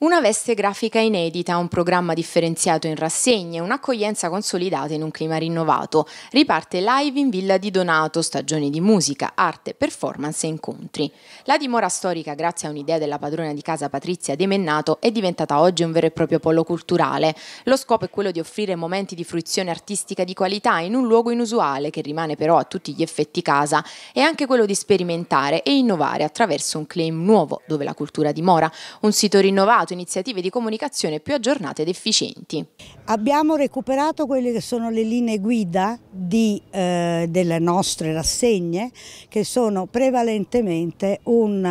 Una veste grafica inedita, un programma differenziato in rassegne, un'accoglienza consolidata in un clima rinnovato. Riparte live in Villa di Donato, stagioni di musica, arte, performance e incontri. La dimora storica, grazie a un'idea della padrona di casa Patrizia De Mennato, è diventata oggi un vero e proprio polo culturale. Lo scopo è quello di offrire momenti di fruizione artistica di qualità in un luogo inusuale che rimane però a tutti gli effetti casa e anche quello di sperimentare e innovare attraverso un claim nuovo dove la cultura dimora, un sito rinnovato sviluppato iniziative di comunicazione più aggiornate ed efficienti. Abbiamo recuperato quelle che sono le linee guida di, eh, delle nostre rassegne, che sono prevalentemente un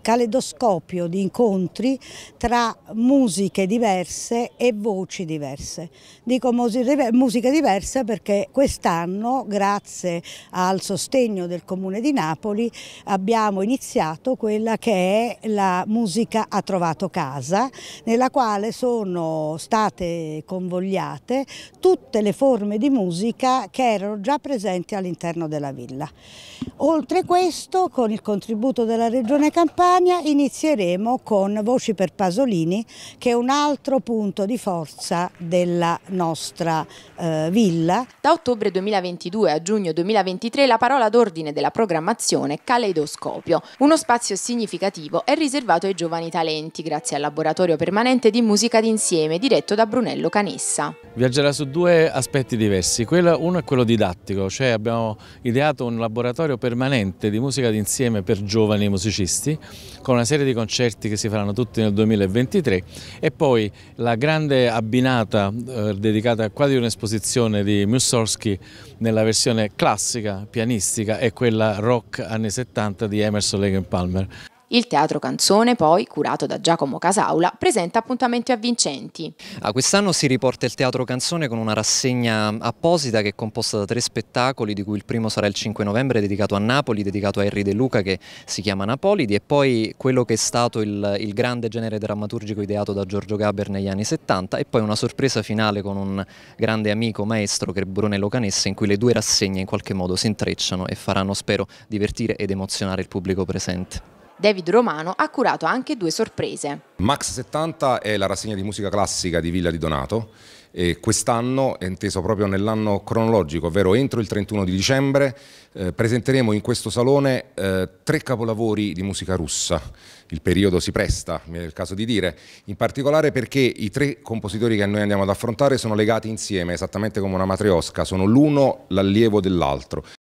caleidoscopio di incontri tra musiche diverse e voci diverse. Dico musica diversa perché quest'anno, grazie al sostegno del Comune di Napoli, abbiamo iniziato quella che è la musica Ha trovato casa, nella quale sono state convogliate tutte le forme di musica che erano già presenti all'interno della villa. Oltre questo, con il contributo della Regione Campania, Campania inizieremo con Voci per Pasolini che è un altro punto di forza della nostra eh, villa. Da ottobre 2022 a giugno 2023 la parola d'ordine della programmazione è Caleidoscopio. Uno spazio significativo è riservato ai giovani talenti grazie al laboratorio permanente di musica d'insieme diretto da Brunello Canessa. Viaggerà su due aspetti diversi, uno è quello didattico, cioè abbiamo ideato un laboratorio permanente di musica d'insieme per giovani musicisti con una serie di concerti che si faranno tutti nel 2023 e poi la grande abbinata eh, dedicata quasi a un'esposizione di Mussorgsky nella versione classica pianistica e quella rock anni 70 di Emerson Lake Palmer. Il Teatro Canzone, poi, curato da Giacomo Casaula, presenta appuntamenti avvincenti. Ah, quest'anno si riporta il Teatro Canzone con una rassegna apposita che è composta da tre spettacoli, di cui il primo sarà il 5 novembre, dedicato a Napoli, dedicato a Henry De Luca, che si chiama Napolidi, e poi quello che è stato il, il grande genere drammaturgico ideato da Giorgio Gaber negli anni 70, e poi una sorpresa finale con un grande amico maestro, che è Brunello Canessa, in cui le due rassegne in qualche modo si intrecciano e faranno, spero, divertire ed emozionare il pubblico presente. David Romano ha curato anche due sorprese. Max 70 è la rassegna di musica classica di Villa di Donato e quest'anno, inteso proprio nell'anno cronologico, ovvero entro il 31 di dicembre, eh, presenteremo in questo salone eh, tre capolavori di musica russa. Il periodo si presta, mi è il caso di dire, in particolare perché i tre compositori che noi andiamo ad affrontare sono legati insieme, esattamente come una matriosca, sono l'uno l'allievo dell'altro.